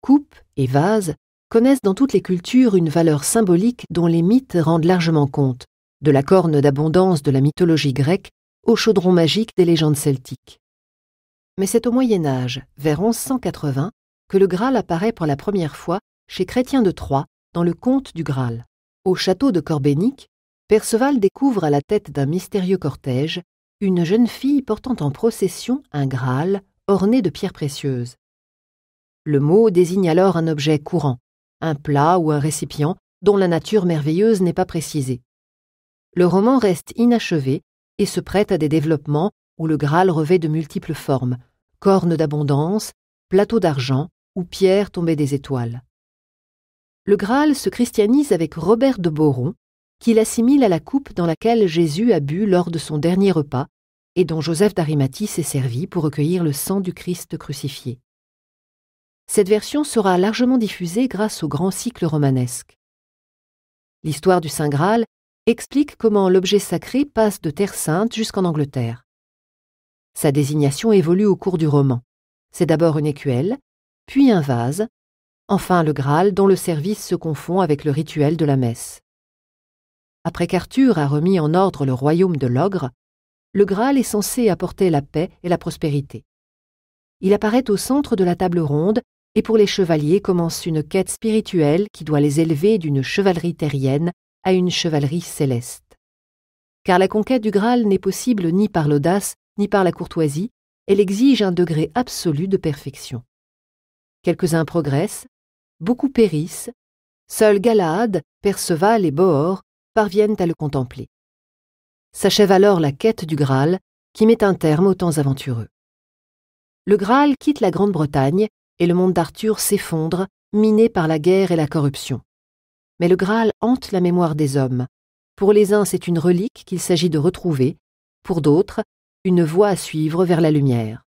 Coupes et vases connaissent dans toutes les cultures une valeur symbolique dont les mythes rendent largement compte, de la corne d'abondance de la mythologie grecque au chaudron magique des légendes celtiques. Mais c'est au Moyen Âge, vers 1180, que le Graal apparaît pour la première fois chez Chrétien de Troyes dans le Conte du Graal. Au château de Corbenic, Perceval découvre à la tête d'un mystérieux cortège une jeune fille portant en procession un Graal Orné de pierres précieuses. Le mot désigne alors un objet courant, un plat ou un récipient dont la nature merveilleuse n'est pas précisée. Le roman reste inachevé et se prête à des développements où le Graal revêt de multiples formes, cornes d'abondance, plateaux d'argent ou pierres tombées des étoiles. Le Graal se christianise avec Robert de Boron, qui l'assimile à la coupe dans laquelle Jésus a bu lors de son dernier repas et dont Joseph d'Arimathie s'est servi pour recueillir le sang du Christ crucifié. Cette version sera largement diffusée grâce au grand cycle romanesque. L'histoire du Saint Graal explique comment l'objet sacré passe de Terre Sainte jusqu'en Angleterre. Sa désignation évolue au cours du roman. C'est d'abord une écuelle, puis un vase, enfin le Graal dont le service se confond avec le rituel de la messe. Après qu'Arthur a remis en ordre le royaume de l'ogre, le Graal est censé apporter la paix et la prospérité. Il apparaît au centre de la table ronde, et pour les chevaliers commence une quête spirituelle qui doit les élever d'une chevalerie terrienne à une chevalerie céleste. Car la conquête du Graal n'est possible ni par l'audace, ni par la courtoisie, elle exige un degré absolu de perfection. Quelques-uns progressent, beaucoup périssent, seuls Galaad, Perceval et Bohor parviennent à le contempler. S'achève alors la quête du Graal, qui met un terme aux temps aventureux. Le Graal quitte la Grande-Bretagne et le monde d'Arthur s'effondre, miné par la guerre et la corruption. Mais le Graal hante la mémoire des hommes. Pour les uns, c'est une relique qu'il s'agit de retrouver, pour d'autres, une voie à suivre vers la lumière.